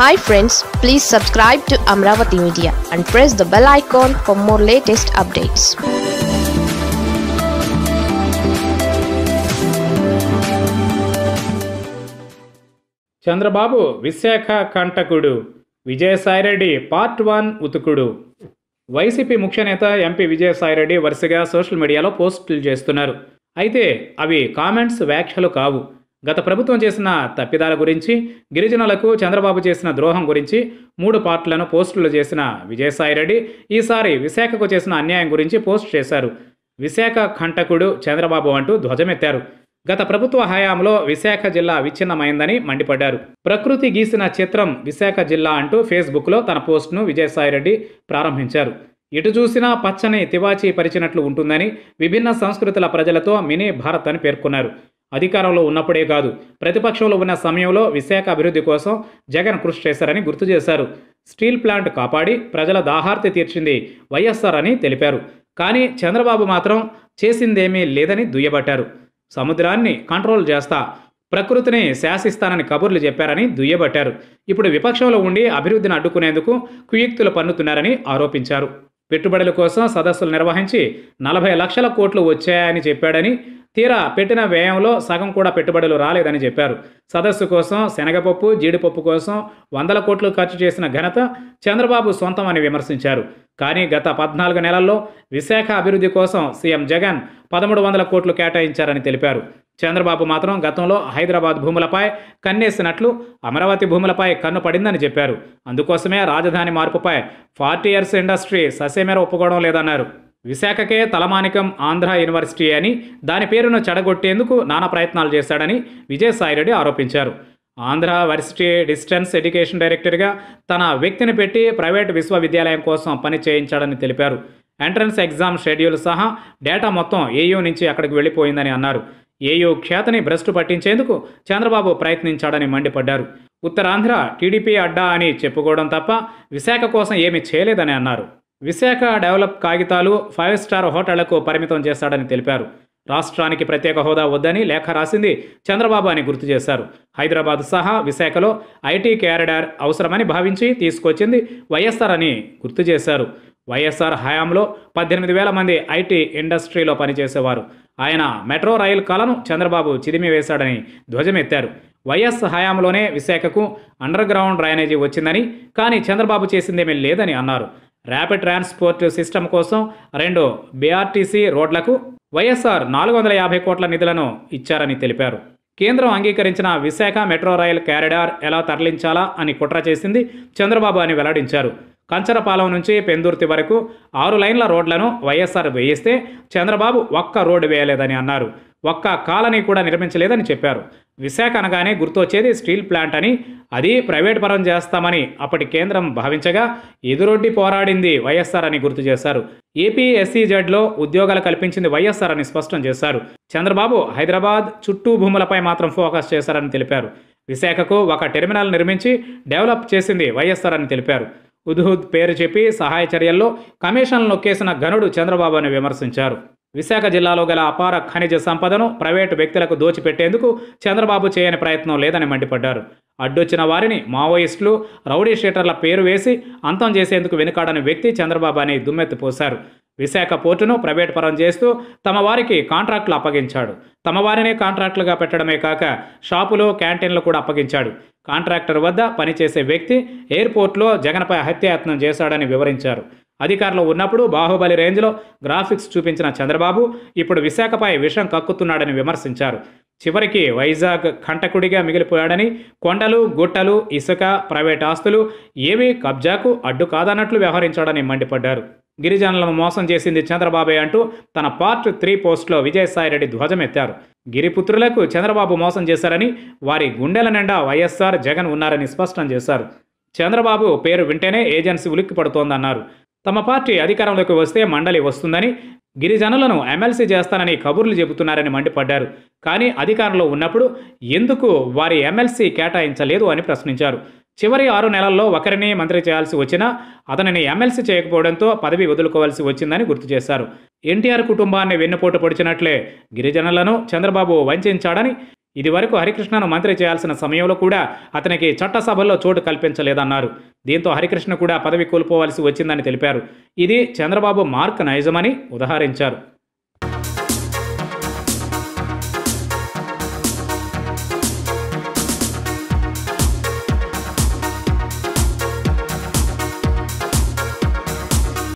hi friends please subscribe to Amaravati media and press the bell icon for more latest updates Chandrababu Visakha కంటకుడు Vijayasai Reddy part one ఉతుకుడు వైసీపీ ముఖ్య నేత MP Vijayasai Reddy వరుసగా social మీడియాలో పోస్టులు చేస్తున్నారు అయితే అవి కామెంట్స్ వ్యాఖ్యలు కావు గత ప్రభుత్వం చేసిన తప్పిదాల గురించి గిరిజనులకు చంద్రబాబు చేసిన ద్రోహం గురించి మూడు పార్టీలను పోస్టులు చేసిన విజయసాయిరెడ్డి ఈసారి విశాఖకు చేసిన అన్యాయం గురించి పోస్ట్ చేశారు విశాఖ కంటకుడు చంద్రబాబు అంటూ ధ్వజమెత్తారు గత ప్రభుత్వ హయాంలో విశాఖ జిల్లా విచ్ఛిన్నమైందని మండిపడ్డారు ప్రకృతి గీసిన చిత్రం విశాఖ జిల్లా అంటూ ఫేస్బుక్లో తన పోస్టును విజయసాయిరెడ్డి ప్రారంభించారు ఇటు చూసినా పచ్చని తివాచీ పరిచినట్లు ఉంటుందని విభిన్న సంస్కృతుల ప్రజలతో మినీ భారత్ అని పేర్కొన్నారు అధికారంలో ఉన్నప్పుడే కాదు ప్రతిపక్షంలో ఉన్న సమయంలో విశాఖ అభివృద్ధి కోసం జగన్ కృషి చేశారని గుర్తు చేశారు స్టీల్ ప్లాంట్ కాపాడి ప్రజల దాహార్తి తీర్చింది వైఎస్ఆర్ అని తెలిపారు కానీ చంద్రబాబు మాత్రం చేసిందేమీ లేదని దుయ్యబట్టారు సముద్రాన్ని కంట్రోల్ చేస్తా ప్రకృతిని శాసిస్తానని కబుర్లు చెప్పారని దుయ్యబట్టారు ఇప్పుడు విపక్షంలో ఉండి అభివృద్ధిని అడ్డుకునేందుకు కుయుక్తులు పన్నుతున్నారని ఆరోపించారు పెట్టుబడుల కోసం సదస్సులు నిర్వహించి నలభై లక్షల కోట్లు వచ్చాయని చెప్పాడని తీరా పెట్టిన వ్యయంలో సగం కూడా పెట్టుబడులు రాలేదని చెప్పారు సదస్సు కోసం శనగపప్పు జీడిపప్పు కోసం వందల కోట్లు ఖర్చు చేసిన ఘనత చంద్రబాబు సొంతం అని విమర్శించారు కానీ గత పద్నాలుగు నెలల్లో విశాఖ అభివృద్ధి కోసం సీఎం జగన్ పదమూడు వందల కోట్లు కేటాయించారని తెలిపారు చంద్రబాబు మాత్రం గతంలో హైదరాబాద్ భూములపై కన్నేసినట్లు అమరావతి భూములపై కన్ను పడిందని చెప్పారు అందుకోసమే రాజధాని మార్పుపై ఫార్టీ ఇయర్స్ ఇండస్ట్రీ ససేమేర ఒప్పుకోవడం లేదన్నారు విశాఖకే తలమానికం ఆంధ్ర యూనివర్సిటీ అని దాని పేరును చెడగొట్టేందుకు నానా ప్రయత్నాలు చేశాడని విజయసాయిరెడ్డి ఆరోపించారు ఆంధ్ర వర్సిటీ డిస్టెన్స్ ఎడ్యుకేషన్ డైరెక్టర్గా తన వ్యక్తిని పెట్టి ప్రైవేట్ విశ్వవిద్యాలయం కోసం పని చేయించాడని తెలిపారు ఎంట్రన్స్ ఎగ్జామ్ షెడ్యూల్ సహా డేటా మొత్తం ఏయూ నుంచి అక్కడికి వెళ్ళిపోయిందని అన్నారు ఏయూ ఖ్యాతిని భ్రష్టు పట్టించేందుకు చంద్రబాబు ప్రయత్నించాడని మండిపడ్డారు ఉత్తరాంధ్ర టీడీపీ అడ్డా అని చెప్పుకోవడం తప్ప విశాఖ కోసం ఏమీ చేయలేదని అన్నారు విశాఖ డెవలప్ కాగితాలు ఫైవ్ స్టార్ హోటళ్లకు పరిమితం చేశాడని తెలిపారు రాష్ట్రానికి ప్రత్యేక హోదా వద్దని లేఖ రాసింది చంద్రబాబు అని గుర్తు చేశారు హైదరాబాద్ సహా విశాఖలో ఐటీ క్యారిడార్ అవసరమని భావించి తీసుకొచ్చింది వైఎస్ఆర్ అని గుర్తు చేశారు వైఎస్ఆర్ హయాంలో పద్దెనిమిది వేల మంది ఐటీ ఇండస్ట్రీలో పనిచేసేవారు ఆయన మెట్రో రైలు కలను చంద్రబాబు చిదిమి వేశాడని ధ్వజమెత్తారు వైఎస్ హయాంలోనే విశాఖకు అండర్ గ్రౌండ్ డ్రైనేజీ వచ్చిందని కానీ చంద్రబాబు చేసిందేమీ లేదని అన్నారు ర్యాపిడ్ ట్రాన్స్పోర్ట్ సిస్టమ్ కోసం రెండు బీఆర్టీసీ రోడ్లకు వైఎస్ఆర్ నాలుగు వందల యాభై కోట్ల నిధులను ఇచ్చారని తెలిపారు కేంద్రం అంగీకరించిన విశాఖ మెట్రో రైల్ క్యారిడార్ ఎలా తరలించాలా అని కుట్ర చేసింది చంద్రబాబు అని వెల్లడించారు కంచరపాలెం నుంచి పెందుర్తి వరకు ఆరు లైన్ల రోడ్లను వైఎస్ఆర్ వేయిస్తే చంద్రబాబు ఒక్క రోడ్డు వేయలేదని అన్నారు ఒక్క కాలనీ కూడా నిర్మించలేదని చెప్పారు విశాఖ అనగానే గుర్తొచ్చేది స్టీల్ ప్లాంట్ అని అది ప్రైవేట్ పరం చేస్తామని అప్పటి కేంద్రం భావించగా ఎదురొడ్డి పోరాడింది వైఎస్ఆర్ అని గుర్తు చేశారు ఏపీ ఎస్సీజెడ్లో ఉద్యోగాలు కల్పించింది వైఎస్ఆర్ అని స్పష్టం చేశారు చంద్రబాబు హైదరాబాద్ చుట్టూ భూములపై మాత్రం ఫోకస్ చేశారని తెలిపారు విశాఖకు ఒక టెర్మినల్ నిర్మించి డెవలప్ చేసింది వైఎస్ఆర్ అని తెలిపారు ఉద్హుద్ పేరు చెప్పి సహాయ చర్యల్లో కమిషన్లు నొక్కేసిన ఘనుడు చంద్రబాబు అని విమర్శించారు విశాఖ జిల్లాలో గల అపార ఖనిజ సంపదను ప్రైవేటు వ్యక్తులకు దోచిపెట్టేందుకు చంద్రబాబు చేయని ప్రయత్నం లేదని మండిపడ్డారు అడ్డొచ్చిన వారిని మావోయిస్టులు రౌడీ షీటర్ల పేరు వేసి అంతం చేసేందుకు వెనుకాడని వ్యక్తి చంద్రబాబు అని దుమ్మెత్తిపోశారు విశాఖ పోర్టును ప్రైవేట్ పరం చేస్తూ తమ వారికి కాంట్రాక్టులు అప్పగించాడు తమ వారినే కాంట్రాక్టులుగా పెట్టడమే కాక షాపులో క్యాంటీన్లు కూడా అప్పగించాడు కాంట్రాక్టర్ వద్ద పనిచేసే వ్యక్తి ఎయిర్పోర్ట్లో జగన్పై హత్యాయత్నం చేశాడని వివరించారు అధికారంలో ఉన్నప్పుడు బాహుబలి రేంజ్లో గ్రాఫిక్స్ చూపించిన చంద్రబాబు ఇప్పుడు విశాఖపై విషం కక్కుతున్నాడని విమర్శించారు చివరికి వైజాగ్ కంటకుడిగా మిగిలిపోయాడని కొండలు గుట్టలు ఇసుక ప్రైవేట్ ఆస్తులు ఏవీ కబ్జాకు అడ్డు కాదన్నట్లు వ్యవహరించాడని మండిపడ్డారు గిరిజనులను మోసం చేసింది చంద్రబాబే అంటూ తన పార్ట్ త్రీ పోస్ట్లో విజయసాయిరెడ్డి ధ్వజమెత్తారు గిరిపుత్రులకు చంద్రబాబు మోసం చేశారని వారి గుండెల నిండా వైఎస్ఆర్ జగన్ ఉన్నారని స్పష్టం చేశారు చంద్రబాబు పేరు వింటేనే ఏజెన్సీ ఉలిక్కి పడుతోందన్నారు తమ పార్టీ అధికారంలోకి వస్తే మండలి వస్తుందని గిరిజనులను ఎమ్మెల్సీ చేస్తానని కబుర్లు చెబుతున్నారని మండిపడ్డారు కానీ అధికారంలో ఉన్నప్పుడు ఎందుకు వారి ఎమ్మెల్సీ కేటాయించలేదు అని ప్రశ్నించారు చివరి ఆరు నెలల్లో ఒకరిని మంత్రి చేయాల్సి వచ్చినా అతనిని ఎమ్మెల్సీ చేయకపోవడంతో పదవి వదులుకోవాల్సి వచ్చిందని గుర్తు చేశారు ఎన్టీఆర్ కుటుంబాన్ని వెన్నుపోటు పొడిచినట్లే గిరిజనులను చంద్రబాబు వంచాడని ఇదివరకు హరికృష్ణను మంత్రి చేయాల్సిన సమయంలో కూడా అతనికి చట్టసభల్లో చోటు కల్పించలేదన్నారు దీంతో హరికృష్ణ కూడా పదవి కోల్పోవాల్సి వచ్చిందని తెలిపారు ఇది చంద్రబాబు మార్క్ నైజమని ఉదహరించారు